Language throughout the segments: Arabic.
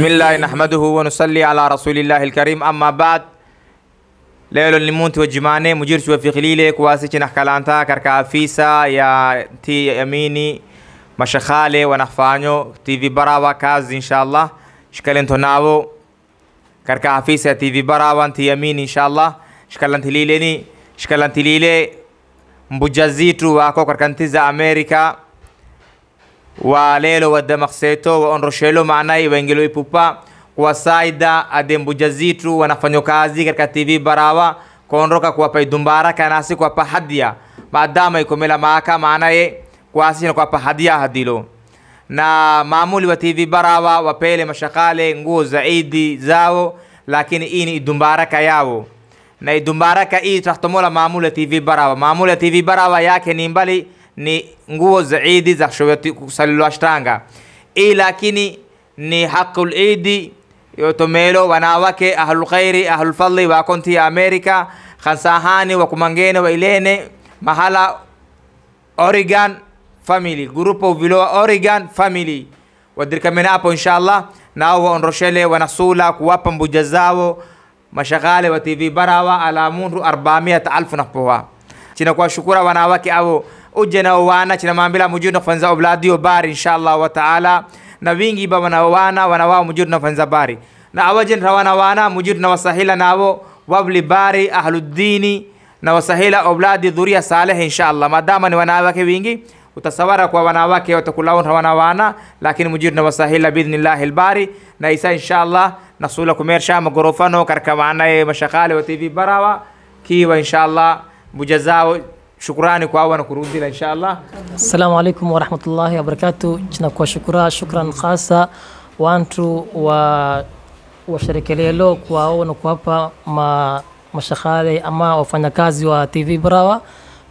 بسم الله نحمده ونصلي على رسول الله الكريم أما بعد ليلو لمونت وجمانة مجير شو في خليلة كواسي تنح كلانتا كركافيسا يا تي يميني مشخالي ونحفانيو تي في براوة كاز إن شاء الله شكال شكلن تناو كركافيسا تي في براوة تي يمين إن شاء الله شكال ليليني شكال شكلن ليلي مبجزيتو واكو كركنتيزا أمريكا Walelo wa Damarseto, waonroshelo maanai waingiloi pupa kuwasaida adembujazitu wanafanya kazi katika TV barawa kuonroka kuwapa idumbara kanasi kuwapa hadia maadama ikomela maaka maanaye kuasina kuwapa hadia hadilo na maamuli wa TV barawa wapele mashakale nguo zaidi zao lakini ini idumbaraka yao na idumbaraka hii tahtomola maamuli ya TV barawa maamuli ya TV barawa yake ni mbali ni nguo za idi za kusaliliwa shtanga, i lakini ni haqul idi yotomelo wanawake ahlulkhairi ahlulfadli wa konti ya Amerika khansahani wa kumangene wa ilene mahala Oregon family grupo viloa Oregon family wadirkamene hapo inshallah nao waonroshele wanasula kuwapa mbuja zao mashagale wa TV barawa alamunru 400 alfu napoa china kwa shukura wanawake ao ujena wana china mambila mujud nafanza obladi obari inshallah wa taala na wingi ba wanawana wanawao mujud nafanza bari na awajen rawana wana mujud na wasahila navo wabli bari ahluddini na wasahila obladi dhuria saleh inshallah madama ni wanawake wingi utasawara kwa wanawake watakulaon hawana wana lakini mujid na wasahila biidhnillahi lbari na isa inshallah nasula kumersha magorofano karkamanaye mashakale wa tv barawa kiwa inshallah mujazao Shukrani kwa awa na kurudila insha Allah. Assalamu alaikum warahmatullahi wabarakatu. Chinakuwa shukura shukran khasa wantu wa washerekelelo lelo kwao na kuwapa ma, mashakhare ama wafanyakazi wa TV Barawa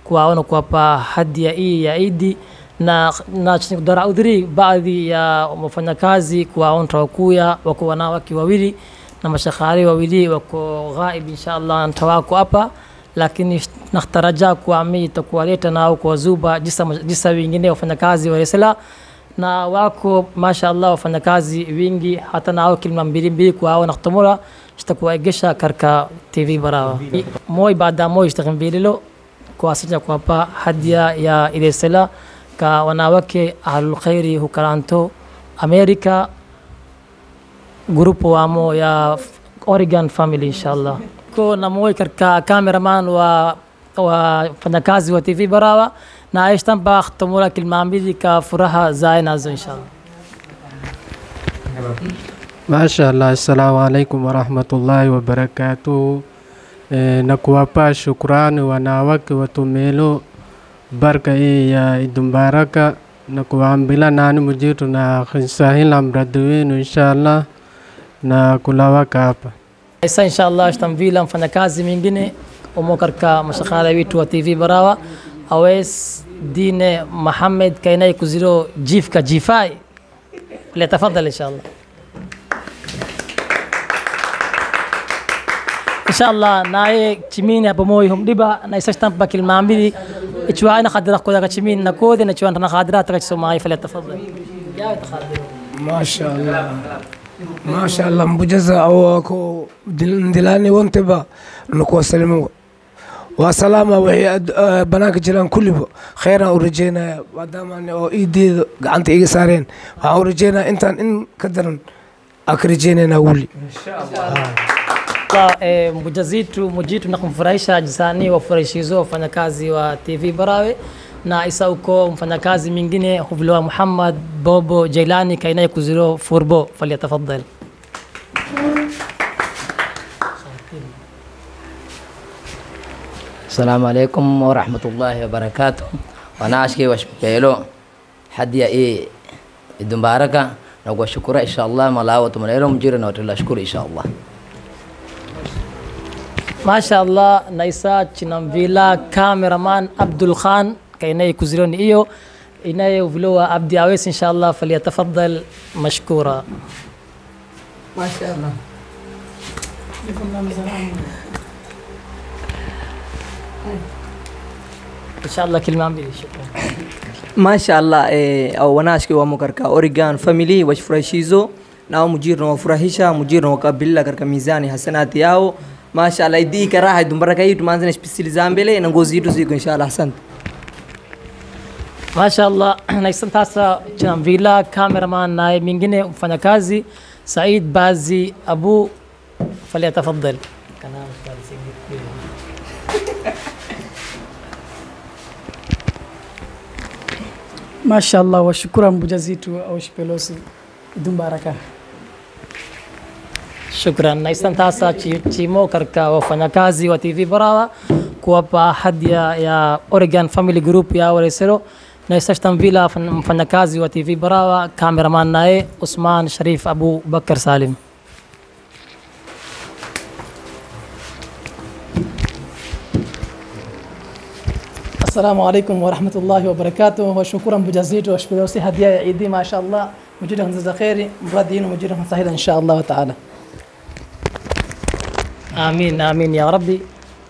kwao na kuwapa hadia hii ya Idi na na dara udhiri baadhi ya wafanyakazi kwao ntawakuya wako wanawake wawili na mashakhare wawili wako ghaib insha Allah ntawako hapa lakini na tarajaa kuwamita kuwaleta na kuwazuba jisa wengine wafanyakazi wa Resala na wako masha Allah wafanyakazi wingi hata nao kilima mbili mbili kwa hao nakhtumura shtakuwaegesha karka TV barawa moy baada moy shtakimbililo kuwasinya kuwapa hadia ya Resala ka wanawake ahlul khairi hukaranto Amerika grupu wamo ya Oregon family inshallah ko namoy karka cameraman wa wafanyakazi wa TV Barawa na ishtamba khtomula kilmaambili ka furaha zae nazo inshallah. Mashallah, assalamu alaikum warahmatullahi wabarakatuh. E, na kuwapa shukrani wanawake watumelo barka hii ya Idi Mubaraka na kuwaambila nani mujitu na khinsahila mradi wenu inshallah na kulawaka hapa. Sasa inshallah, tutamvila mfanyakazi mingine ومكركا مشخالة ويتو تيفي براوا أويس دين محمد كينا يكوزيرو جيفكا جيفاي لتفضل إن شاء الله إن شاء الله ناي تشمين يا بمويهم دبا ناي سشتم بك المعمدي إتشوانا خدرا كودا تشمين نكودي نتشوانا خادرا ترك سماي فليتفضل يا تخادر ما شاء الله ما شاء الله مجزا أو دلاني وانتبه نكو سلموا waa salaama waxay eh, bannaanka jiraan kulliba kheyraan u rajeynayaa maadaama oo iideeda gacanta iga saareen waxaan u rajeynayaa intaan in ka daran aan ka rajeynaynaa weli E, mujazitu mujitu na eh, kumfurahisha jisani wafurahishi hizo wafanyakazi wa TV Barawe na isa uko mfanyakazi mingine huvliwa Muhammad Bobo Jailani kainaye kuziro furbo falyatafadhal. السلام عليكم ورحمة الله وبركاته وأنا أشكي بيلو حد يا إيه الدمباركة نقول شكرا إن شاء الله ملاوة مليلهم جيرنا وتلا شكرا إن شاء الله ما شاء الله نيسا فيلا كاميرامان عبد الخان كايناي كوزيرون إيو إناي وفلوا عبد عويس إن شاء الله فليتفضل مشكورا ما شاء الله insha allah kilmaan maasha allah au wanashki wamo katika Oregon Family washifurahishizo nao mujirna wafurahisha mujirna wakabilila katika mizani hasanati yao maasha allah idii karaha dumbaraka hii tumaanze na spisili za mbele na ngozi yetu ziko insha allah asante Masha Allah, naisanta sasa Chamvila, cameraman naye mingine mfanyakazi Said Bazi Abu, falyatafaddal. mashallah wa shukran zitu au shipelosi idun baraka Shukran. Naisanta hasa Chimo katika wafanyakazi wa TV Barawa kuwapa hadia ya Oregon Family Group ya Waresero na Sashtan mfanyakazi wa TV Barawa, cameraman naye Usman Sharif Abu Bakar Salim. السلام عليكم ورحمة الله وبركاته وشكرا بجزيل وشكرا صحة يا عيدي ما شاء الله مجيرهم جزا خير مرادين ومجيرهم سهيلا إن شاء الله تعالى آمين آمين يا ربي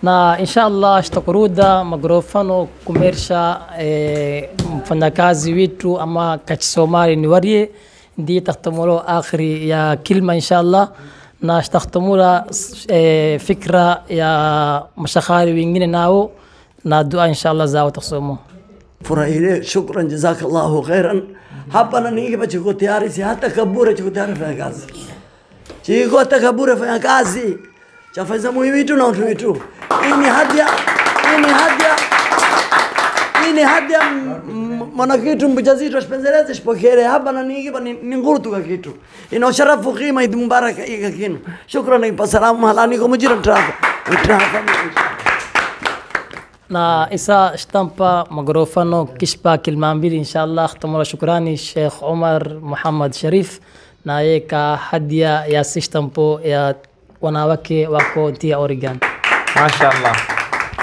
نا إن شاء الله اشتقرو دا مغروفانو كوميرشا إيه، فنكازي ويتو أما كاتش سوماري نوري دي تختمولو آخر يا كلمة إن شاء الله نا اشتختمولا إيه، فكرة يا مشاخاري وينجيني ناو na dua inshallah zao tasomo furahile shukran jazakallahu khairan hapa na ningi pachiko tayari si hata kabure chiko tayari fanya kazi chiko hata kabure fanya kazi chafanya muhimu tu na watu wetu ini hadia ini hadia ini hadia mwana kitu mbujazito shpenzeleze shipokere hapa na ningi pa ni nguru tu kitu ina usharafu kima idi mubaraka ikakinu shukran ipasalamu halani kumujira mujira trafa trafa na isa shtampa magorofano kishpa kilmambili inshallah khtamura shukrani sheikh omar muhammad sharif na yeye kahadia ya sishtampo ya wanawake wako ntia oregon mashallah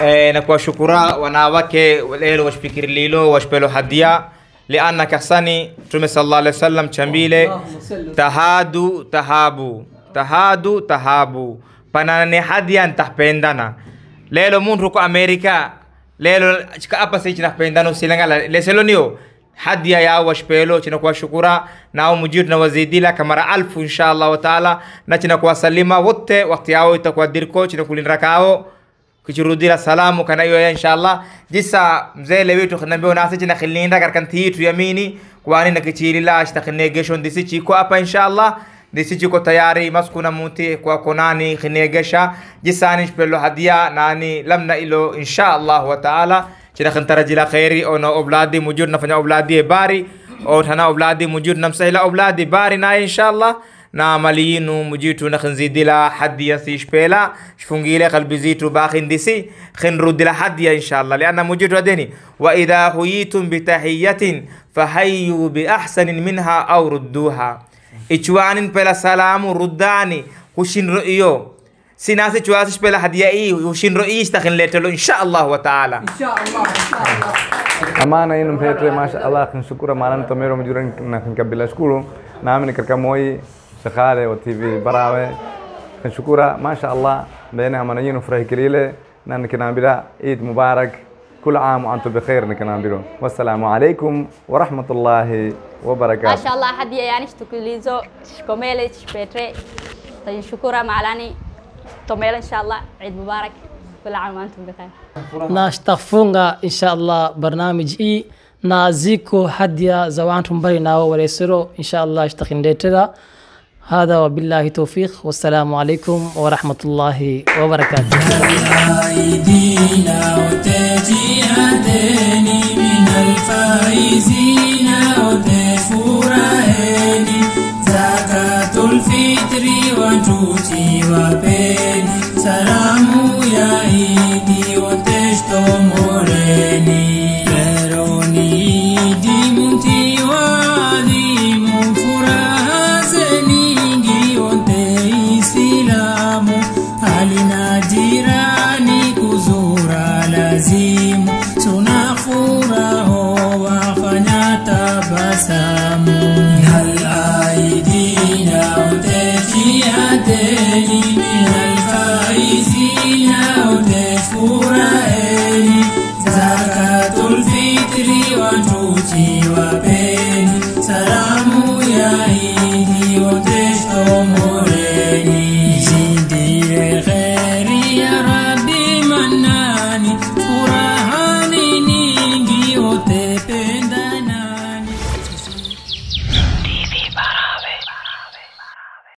e, na kuwashukura wanawake lelo washpikirlilo washpelo hadia لأن كحسني تومي صلى الله عليه وسلم شمبيلة تهادو تهابو تهادو تهابو بنانا حديا تحبين دانا lelo muntu ko america lelo chika apa sei china pendano silangala leselo niyo hadi ya yawa shpelo china kwa shukura nao mujiru na wazidila kamara alfu insha Allah taala na china kwa salima wote wakati yao itakuwa dirko china kulinda kao kuchurudira salamu kana hiyo insha Allah jisa mzee lewitu khinambe unasi china khilinda karkan tiitu yamini kwani na kichirila ashta khinegeshon disi chiko apa insha Allah nisichiko tayari maskuna muti kwa konani khinegesha jisanish pelo hadia nani lamna ilo insha Allah wa taala chira khantara jila khairi ona obladi mujur nafanya obladi e bari او تنا اولادي مجيد نمسه الى اولادي بارنا ان شاء الله نعملينو مجيتو نخنزي دلا حد يسيش بيلا شفنجي لي قلبي زيتو باخن ديسي خنرو دلا حد ان شاء الله لان مجيد ودني واذا حييتم بتحيه فحيوا باحسن منها او ردوها إشوانين بلا سلام ورداني وشين رؤيو سيناس إشواسش بلا هدية وشين رؤيش تخن ليتلو إن شاء الله وتعالى إن شاء الله إن شاء الله أمانة إنهم فيتري ما شاء الله خن شكرا مالان تميرو مجورين نخن كبلا شكورو نامن كركا موي سخالي وتي في براوي خن شكرا ما شاء الله بينا أمانا ينو فرح كريلي نان كنا بلا عيد مبارك كل عام وانتم بخير نكنا بيرون والسلام عليكم ورحمه الله وبركاته ما شاء الله حد يعني شتكليزو شكوميلي شبيتري طيب شكرا معلاني توميل ان شاء الله عيد مبارك كل عام وانتم بخير ناشتفونغا ان شاء الله برنامج اي نازيكو حد يا زوانتم برينا وريسرو ان شاء الله اشتخنديترا هذا وبالله توفيق والسلام عليكم ورحمة الله وبركاته من الفائزين وتفور هاني زكاة الفطر وتوتي وبين سلام يا إيدي وتشتم راني See.